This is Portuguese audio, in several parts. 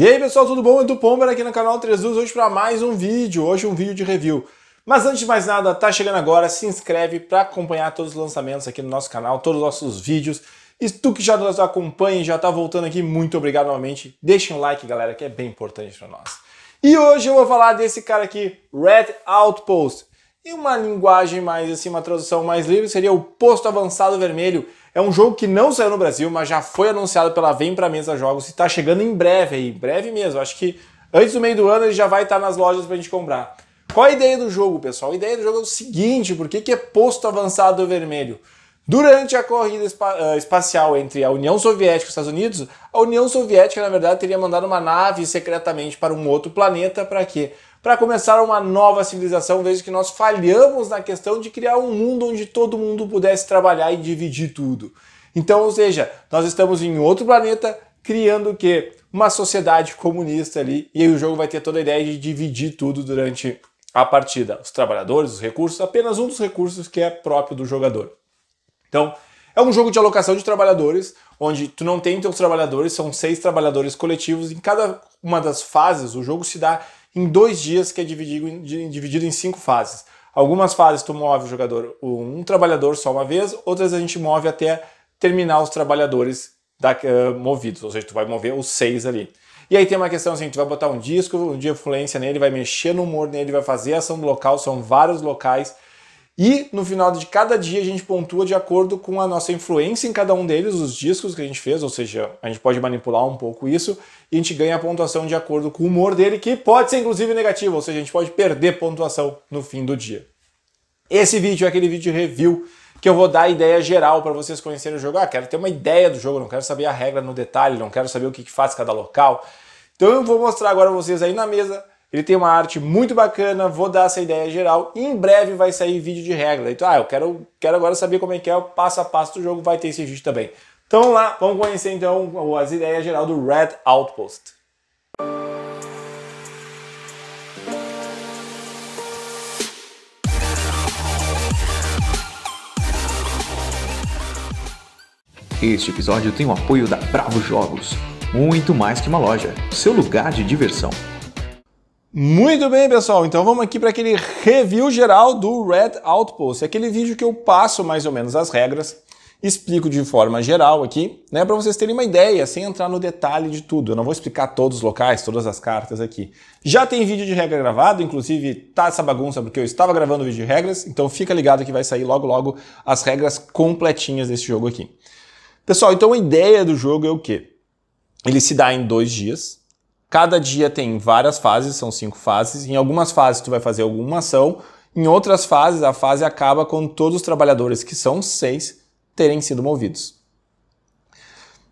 E aí pessoal, tudo bom? Edu Pomber aqui no canal 32 hoje para mais um vídeo, hoje um vídeo de review. Mas antes de mais nada, tá chegando agora, se inscreve para acompanhar todos os lançamentos aqui no nosso canal, todos os nossos vídeos. E tu que já nos acompanha e já tá voltando aqui, muito obrigado novamente. Deixa um like, galera, que é bem importante para nós. E hoje eu vou falar desse cara aqui, Red Outpost uma linguagem mais assim, uma tradução mais livre, seria o Posto Avançado Vermelho. É um jogo que não saiu no Brasil, mas já foi anunciado pela Vem Pra Mesa Jogos e está chegando em breve aí, em breve mesmo. Acho que antes do meio do ano ele já vai estar nas lojas para gente comprar. Qual a ideia do jogo, pessoal? A ideia do jogo é o seguinte, por que, que é Posto Avançado Vermelho? Durante a corrida eh, espacial entre a União Soviética e os Estados Unidos, a União Soviética, na verdade, teria mandado uma nave secretamente para um outro planeta para quê? para começar uma nova civilização, desde que nós falhamos na questão de criar um mundo onde todo mundo pudesse trabalhar e dividir tudo. Então, ou seja, nós estamos em outro planeta criando o quê? Uma sociedade comunista ali, e aí o jogo vai ter toda a ideia de dividir tudo durante a partida. Os trabalhadores, os recursos, apenas um dos recursos que é próprio do jogador. Então, é um jogo de alocação de trabalhadores, onde tu não tem teus trabalhadores, são seis trabalhadores coletivos. Em cada uma das fases, o jogo se dá em dois dias, que é dividido, dividido em cinco fases. Algumas fases tu move o jogador, um trabalhador só uma vez, outras a gente move até terminar os trabalhadores da, uh, movidos, ou seja, tu vai mover os seis ali. E aí tem uma questão assim, tu vai botar um disco dia influência nele, vai mexer no humor nele, vai fazer ação do local, são vários locais, e no final de cada dia a gente pontua de acordo com a nossa influência em cada um deles, os discos que a gente fez, ou seja, a gente pode manipular um pouco isso e a gente ganha a pontuação de acordo com o humor dele, que pode ser inclusive negativo, ou seja, a gente pode perder pontuação no fim do dia. Esse vídeo é aquele vídeo review que eu vou dar a ideia geral para vocês conhecerem o jogo. Ah, quero ter uma ideia do jogo, não quero saber a regra no detalhe, não quero saber o que, faz cada local. Então eu vou mostrar agora vocês aí na mesa ele tem uma arte muito bacana, vou dar essa ideia geral. e em breve vai sair vídeo de regra. Então, ah, eu quero, quero agora saber como é que é o passo a passo do jogo, vai ter esse vídeo também. Então vamos lá, vamos conhecer então as ideias geral do Red Outpost. Este episódio tem o apoio da Bravo Jogos, muito mais que uma loja, seu lugar de diversão. Muito bem, pessoal. Então vamos aqui para aquele review geral do Red Outpost. É aquele vídeo que eu passo mais ou menos as regras, explico de forma geral aqui, né, para vocês terem uma ideia, sem entrar no detalhe de tudo. Eu não vou explicar todos os locais, todas as cartas aqui. Já tem vídeo de regra gravado, inclusive tá essa bagunça porque eu estava gravando vídeo de regras, então fica ligado que vai sair logo logo as regras completinhas desse jogo aqui. Pessoal, então a ideia do jogo é o quê? Ele se dá em dois dias, Cada dia tem várias fases, são cinco fases. Em algumas fases tu vai fazer alguma ação, em outras fases a fase acaba quando todos os trabalhadores, que são seis, terem sido movidos.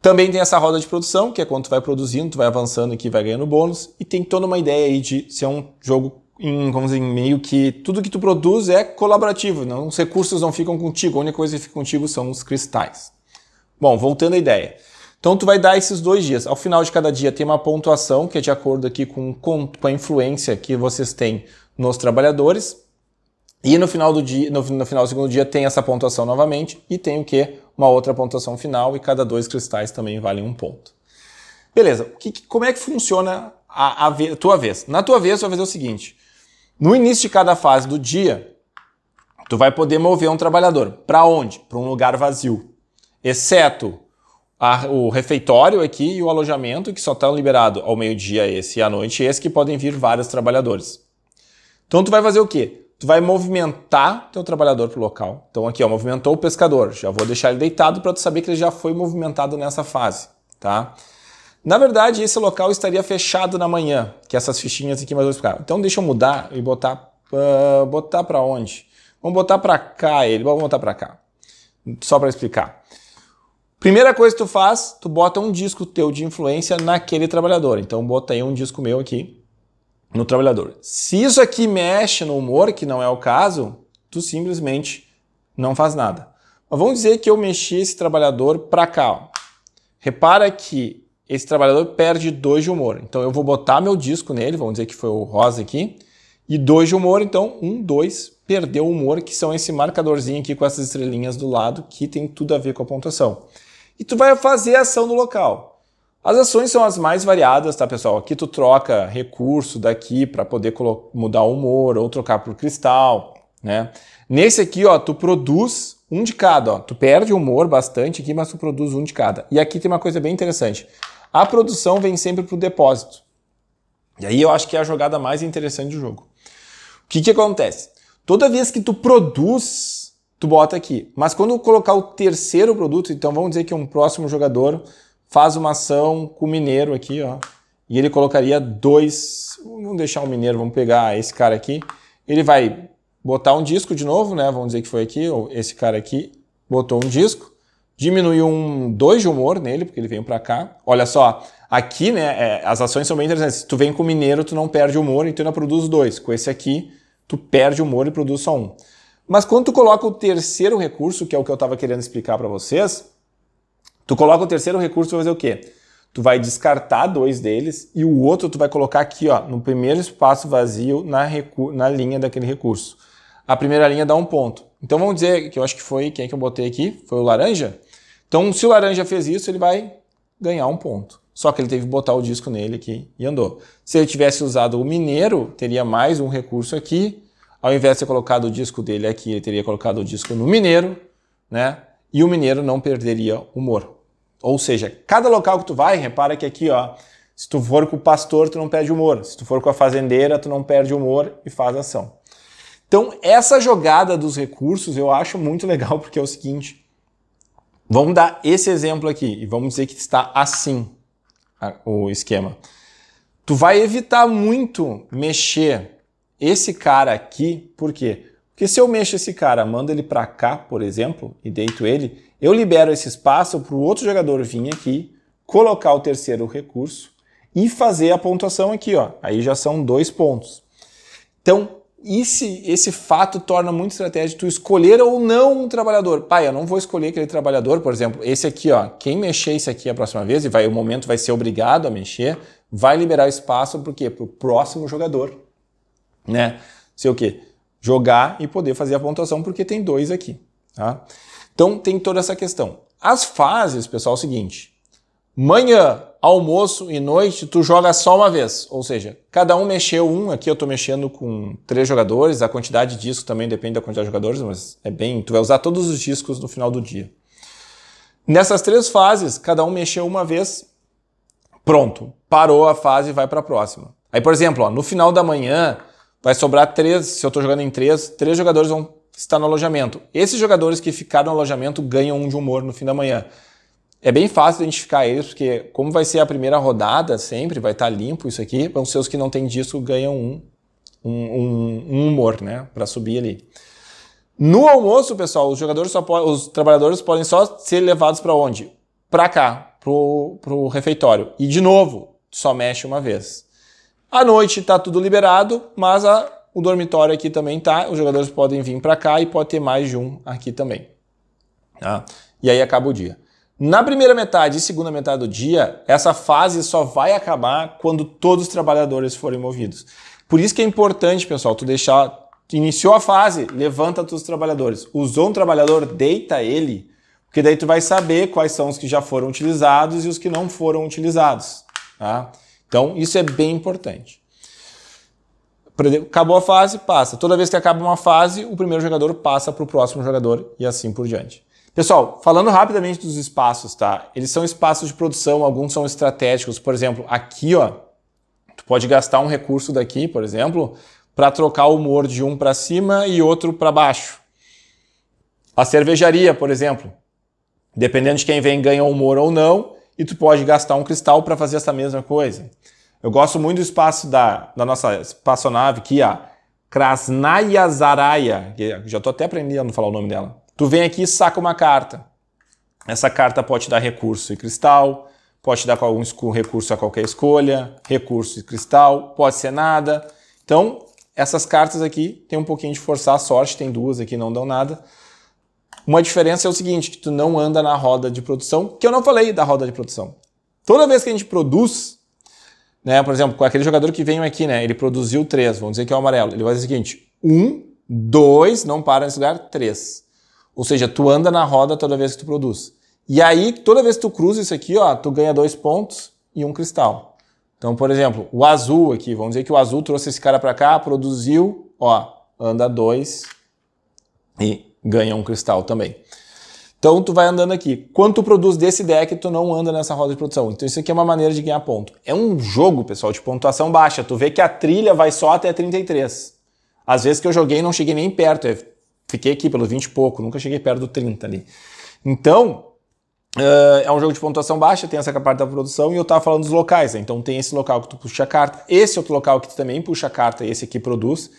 Também tem essa roda de produção, que é quando tu vai produzindo, tu vai avançando que vai ganhando bônus, e tem toda uma ideia aí de ser um jogo em, como dizer, meio que tudo que tu produz é colaborativo, não, os recursos não ficam contigo, a única coisa que fica contigo são os cristais. Bom, voltando à ideia. Então tu vai dar esses dois dias. Ao final de cada dia tem uma pontuação que é de acordo aqui com, com, com a influência que vocês têm nos trabalhadores. E no final do dia, no, no final do segundo dia tem essa pontuação novamente e tem o que? Uma outra pontuação final e cada dois cristais também valem um ponto. Beleza, que, como é que funciona a, a, a, tua vez? Na tua vez, tu vai fazer o seguinte: no início de cada fase do dia, tu vai poder mover um trabalhador. Para onde? Para um lugar vazio. Exceto a, o refeitório aqui e o alojamento, que só estão tá liberados ao meio-dia esse e à noite esse, que podem vir vários trabalhadores. Então tu vai fazer o quê? Tu vai movimentar teu trabalhador pro local. Então aqui, ó, movimentou o pescador. Já vou deixar ele deitado para tu saber que ele já foi movimentado nessa fase, tá? Na verdade, esse local estaria fechado na manhã, que essas fichinhas aqui mais vou explicar. Então deixa eu mudar e botar uh, botar para onde? Vamos botar para cá ele, vamos botar para cá. Só para explicar. Primeira coisa que tu faz, tu bota um disco teu de influência naquele trabalhador. Então bota aí um disco meu aqui no trabalhador. Se isso aqui mexe no humor, que não é o caso, tu simplesmente não faz nada. Mas vamos dizer que eu mexi esse trabalhador para cá. Ó. Repara que esse trabalhador perde dois de humor. Então eu vou botar meu disco nele, vamos dizer que foi o rosa aqui, e dois de humor, então um, dois, perdeu o humor, que são esse marcadorzinho aqui com essas estrelinhas do lado, que tem tudo a ver com a pontuação e tu vai fazer a ação no local. As ações são as mais variadas, tá, pessoal? Aqui tu troca recurso daqui para poder mudar o humor ou trocar por cristal, né? Nesse aqui, ó, tu produz um de cada, ó. Tu perde humor bastante aqui, mas tu produz um de cada. E aqui tem uma coisa bem interessante. A produção vem sempre pro depósito. E aí eu acho que é a jogada mais interessante do jogo. O que que acontece? Toda vez que tu produz tu bota aqui. Mas quando colocar o terceiro produto, então vamos dizer que um próximo jogador faz uma ação com o mineiro aqui, ó, e ele colocaria dois, vamos deixar o mineiro, vamos pegar esse cara aqui, ele vai botar um disco de novo, né, vamos dizer que foi aqui, ou esse cara aqui botou um disco, diminuiu um 2 de humor nele, porque ele veio para cá. Olha só, aqui, né, é, as ações são bem interessantes. Se tu vem com o mineiro, tu não perde humor e então tu ainda produz dois. Com esse aqui, tu perde humor e produz só um. Mas quando tu coloca o terceiro recurso, que é o que eu estava querendo explicar para vocês, tu coloca o terceiro recurso, tu vai fazer o quê? Tu vai descartar dois deles e o outro tu vai colocar aqui, ó, no primeiro espaço vazio na, na linha daquele recurso. A primeira linha dá um ponto. Então vamos dizer que eu acho que foi quem é que eu botei aqui, foi o laranja. Então se o laranja fez isso, ele vai ganhar um ponto. Só que ele teve que botar o disco nele aqui e andou. Se ele tivesse usado o mineiro, teria mais um recurso aqui ao invés de ter colocado o disco dele aqui, ele teria colocado o disco no Mineiro, né? E o Mineiro não perderia humor. Ou seja, cada local que tu vai, repara que aqui, ó, se tu for com o pastor, tu não perde humor. Se tu for com a fazendeira, tu não perde humor e faz ação. Então, essa jogada dos recursos eu acho muito legal porque é o seguinte, vamos dar esse exemplo aqui e vamos dizer que está assim o esquema. Tu vai evitar muito mexer esse cara aqui, por quê? Porque se eu mexo esse cara, mando ele para cá, por exemplo, e deito ele, eu libero esse espaço para o outro jogador vir aqui, colocar o terceiro recurso e fazer a pontuação aqui, ó. Aí já são dois pontos. Então, esse, esse fato torna muito estratégico tu escolher ou não um trabalhador. Pai, eu não vou escolher aquele trabalhador, por exemplo, esse aqui, ó. Quem mexer esse aqui a próxima vez, e vai, o momento vai ser obrigado a mexer, vai liberar espaço, por quê? Para o próximo jogador né? Sei o quê? Jogar e poder fazer a pontuação, porque tem dois aqui. Tá? Então tem toda essa questão. As fases, pessoal, é o seguinte: manhã, almoço e noite, tu joga só uma vez. Ou seja, cada um mexeu um. Aqui eu estou mexendo com três jogadores. A quantidade de disco também depende da quantidade de jogadores, mas é bem. Tu vai usar todos os discos no final do dia. Nessas três fases, cada um mexeu uma vez. Pronto, parou a fase e vai para a próxima. Aí, por exemplo, ó, no final da manhã, vai sobrar três, se eu estou jogando em três, três jogadores vão estar no alojamento. Esses jogadores que ficaram no alojamento ganham um de humor no fim da manhã. É bem fácil identificar eles, porque como vai ser a primeira rodada sempre, vai estar tá limpo isso aqui, vão ser os que não têm disso ganham um, um, um, humor, né, para subir ali. No almoço, pessoal, os jogadores só os trabalhadores podem só ser levados para onde? Para cá, pro, pro refeitório. E de novo, só mexe uma vez. À noite está tudo liberado, mas a, o dormitório aqui também está. Os jogadores podem vir para cá e pode ter mais de um aqui também. Tá? E aí acaba o dia. Na primeira metade e segunda metade do dia, essa fase só vai acabar quando todos os trabalhadores forem movidos. Por isso que é importante, pessoal, tu deixar. Tu iniciou a fase, levanta todos os trabalhadores. Usou um trabalhador, deita ele, porque daí tu vai saber quais são os que já foram utilizados e os que não foram utilizados. Tá? Então, isso é bem importante. acabou a fase, passa. Toda vez que acaba uma fase, o primeiro jogador passa para o próximo jogador e assim por diante. Pessoal, falando rapidamente dos espaços, tá? Eles são espaços de produção, alguns são estratégicos. Por exemplo, aqui, ó, tu pode gastar um recurso daqui, por exemplo, para trocar o humor de um para cima e outro para baixo. A cervejaria, por exemplo, dependendo de quem vem ganha humor ou não, e tu pode gastar um cristal para fazer essa mesma coisa. Eu gosto muito do espaço da, da nossa espaçonave, que é a Krasnaya Zaraya, que já estou até aprendendo a falar o nome dela. Tu vem aqui e saca uma carta. Essa carta pode te dar recurso e cristal, pode te dar algum recurso a qualquer escolha, recurso e cristal, pode ser nada. Então, essas cartas aqui tem um pouquinho de forçar a sorte, tem duas aqui não dão nada, uma diferença é o seguinte, que tu não anda na roda de produção, que eu não falei da roda de produção. Toda vez que a gente produz, né, por exemplo, com aquele jogador que veio aqui, né, ele produziu três, vamos dizer que é o amarelo, ele vai dizer o seguinte, um, dois, não para nesse lugar, três. Ou seja, tu anda na roda toda vez que tu produz. E aí, toda vez que tu cruza isso aqui, ó, tu ganha dois pontos e um cristal. Então, por exemplo, o azul aqui, vamos dizer que o azul trouxe esse cara para cá, produziu, ó, anda dois e ganha um cristal também. Então tu vai andando aqui. Quanto produz desse deck, tu não anda nessa roda de produção. Então isso aqui é uma maneira de ganhar ponto. É um jogo, pessoal, de pontuação baixa. Tu vê que a trilha vai só até 33. Às vezes que eu joguei não cheguei nem perto. Eu fiquei aqui pelo 20 e pouco, nunca cheguei perto do 30 ali. Então, Uh, é um jogo de pontuação baixa, tem essa parte da produção, e eu estava falando dos locais, né? então tem esse local que tu puxa a carta, esse outro local que tu também puxa a carta, e esse aqui produz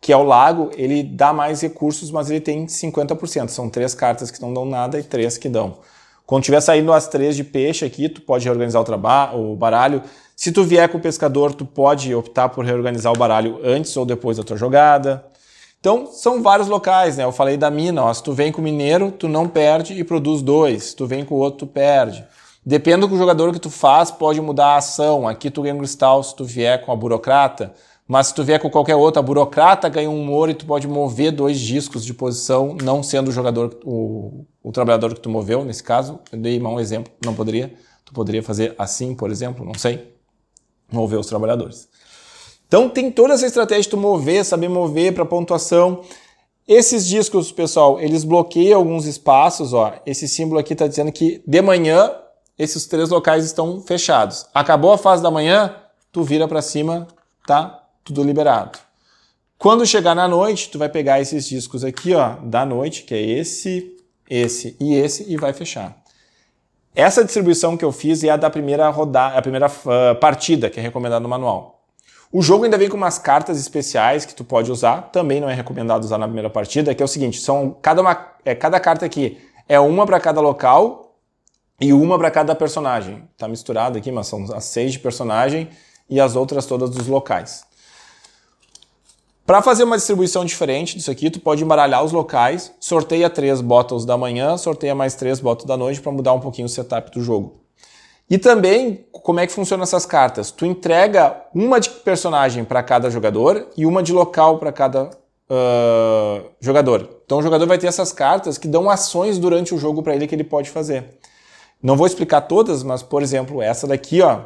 que é o lago, ele dá mais recursos, mas ele tem 50%. São três cartas que não dão nada e três que dão. Quando tiver saindo as três de peixe aqui, tu pode reorganizar o trabalho, o baralho. Se tu vier com o pescador, tu pode optar por reorganizar o baralho antes ou depois da tua jogada. Então, são vários locais, né? Eu falei da mina, ó. Se tu vem com o mineiro, tu não perde e produz dois. Se tu vem com o outro, tu perde. Dependendo do jogador que tu faz, pode mudar a ação. Aqui tu ganha um cristal se tu vier com a burocrata. Mas se tu vier com qualquer outra, a burocrata ganha um ouro e tu pode mover dois discos de posição, não sendo o jogador, o, o trabalhador que tu moveu, nesse caso. Eu dei um exemplo, não poderia. Tu poderia fazer assim, por exemplo, não sei. Mover os trabalhadores. Então tem toda essa estratégia de tu mover, saber mover para pontuação. Esses discos, pessoal, eles bloqueiam alguns espaços, ó. Esse símbolo aqui está dizendo que de manhã esses três locais estão fechados. Acabou a fase da manhã, tu vira para cima, tá? tudo liberado. Quando chegar na noite, tu vai pegar esses discos aqui, ó, da noite, que é esse, esse e esse, e vai fechar. Essa distribuição que eu fiz é a da primeira rodada, a primeira uh, partida que é recomendada no manual. O jogo ainda vem com umas cartas especiais que tu pode usar, também não é recomendado usar na primeira partida, que é o seguinte, são cada, uma, é, cada carta aqui é uma para cada local e uma para cada personagem. Tá misturado aqui, mas são as seis de personagem e as outras todas dos locais. Para fazer uma distribuição diferente disso aqui, tu pode embaralhar os locais, sorteia três bottles da manhã, sorteia mais três bottles da noite para mudar um pouquinho o setup do jogo. E também, como é que funcionam essas cartas? Tu entrega uma de personagem para cada jogador e uma de local para cada uh, jogador. Então o jogador vai ter essas cartas que dão ações durante o jogo para ele que ele pode fazer. Não vou explicar todas, mas, por exemplo, essa daqui, ó,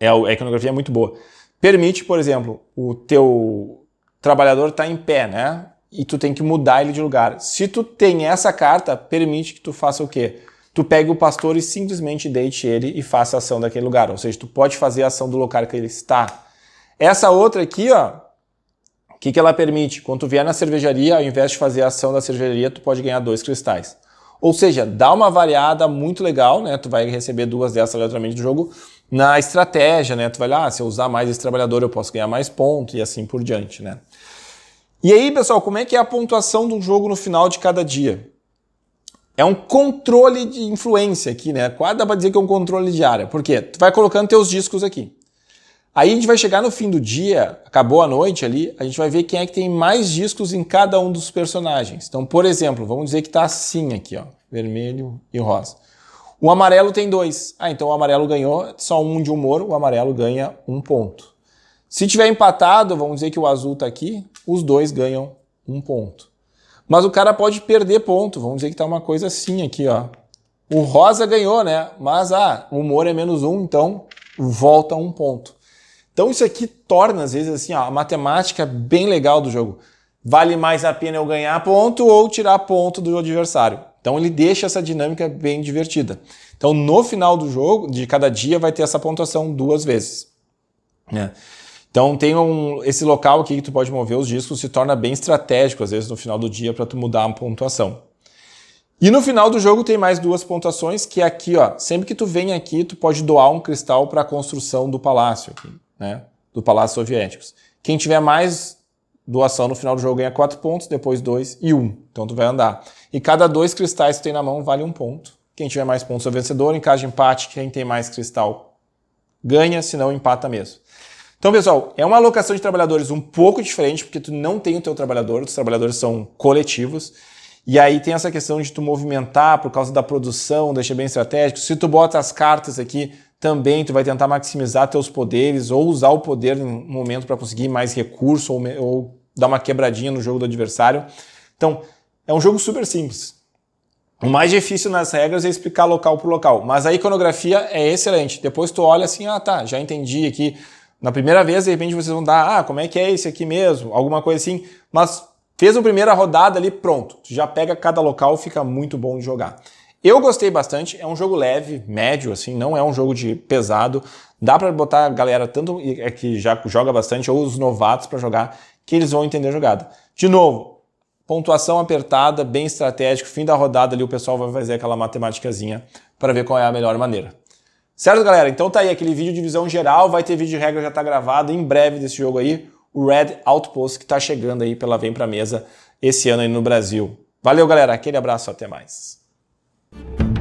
é, é a iconografia é muito boa. Permite, por exemplo, o teu trabalhador está em pé, né? E tu tem que mudar ele de lugar. Se tu tem essa carta, permite que tu faça o quê? Tu pegue o pastor e simplesmente deite ele e faça a ação daquele lugar. Ou seja, tu pode fazer a ação do local que ele está. Essa outra aqui, ó, o que, que ela permite? Quando tu vier na cervejaria, ao invés de fazer a ação da cervejaria, tu pode ganhar dois cristais. Ou seja, dá uma variada muito legal, né? Tu vai receber duas dessas aleatoriamente do jogo, na estratégia, né? Tu vai lá, ah, se eu usar mais esse trabalhador, eu posso ganhar mais pontos e assim por diante, né? E aí, pessoal, como é que é a pontuação do jogo no final de cada dia? É um controle de influência aqui, né? Quase dá para dizer que é um controle de área. Por quê? Tu vai colocando teus discos aqui. Aí a gente vai chegar no fim do dia, acabou a noite ali, a gente vai ver quem é que tem mais discos em cada um dos personagens. Então, por exemplo, vamos dizer que tá assim aqui, ó, vermelho e rosa. O amarelo tem dois. Ah, então o amarelo ganhou só um de humor, o amarelo ganha um ponto. Se tiver empatado, vamos dizer que o azul está aqui, os dois ganham um ponto. Mas o cara pode perder ponto. Vamos dizer que está uma coisa assim aqui, ó. O rosa ganhou, né? Mas ah, o humor é menos um, então volta um ponto. Então isso aqui torna, às vezes, assim, ó, a matemática bem legal do jogo. Vale mais a pena eu ganhar ponto ou tirar ponto do adversário. Então ele deixa essa dinâmica bem divertida. Então no final do jogo, de cada dia, vai ter essa pontuação duas vezes. Né? Então tem um, esse local aqui que tu pode mover os discos, se torna bem estratégico, às vezes no final do dia, para tu mudar a pontuação. E no final do jogo tem mais duas pontuações, que é aqui, ó. Sempre que tu vem aqui, tu pode doar um cristal para a construção do palácio, aqui, né? Do palácio soviéticos. Quem tiver mais doação no final do jogo ganha 4 pontos, depois 2 e 1. Um. Então tu vai andar. E cada dois cristais que tu tem na mão vale um ponto. Quem tiver mais pontos é o vencedor. Em caso de empate, quem tem mais cristal ganha, se não empata mesmo. Então, pessoal, é uma alocação de trabalhadores um pouco diferente, porque tu não tem o teu trabalhador, os trabalhadores são coletivos. E aí tem essa questão de tu movimentar por causa da produção, deixa bem estratégico. Se tu bota as cartas aqui também tu vai tentar maximizar teus poderes ou usar o poder em um momento para conseguir mais recurso ou, ou dar uma quebradinha no jogo do adversário. Então, é um jogo super simples. O mais difícil nas regras é explicar local por local, mas a iconografia é excelente. Depois tu olha assim, ah tá, já entendi aqui. Na primeira vez, de repente, vocês vão dar, ah, como é que é esse aqui mesmo? Alguma coisa assim. Mas fez a primeira rodada ali, pronto. Tu já pega cada local, fica muito bom de jogar. Eu gostei bastante, é um jogo leve, médio, assim, não é um jogo de pesado. Dá para botar a galera, tanto é, que já joga bastante, ou os novatos para jogar, que eles vão entender a jogada. De novo, pontuação apertada, bem estratégico, fim da rodada ali o pessoal vai fazer aquela matemáticazinha para ver qual é a melhor maneira. Certo, galera? Então tá aí aquele vídeo de visão geral, vai ter vídeo de regra já tá gravado em breve desse jogo aí, o Red Outpost que tá chegando aí pela Vem Pra Mesa esse ano aí no Brasil. Valeu, galera. Aquele abraço, até mais. Thank you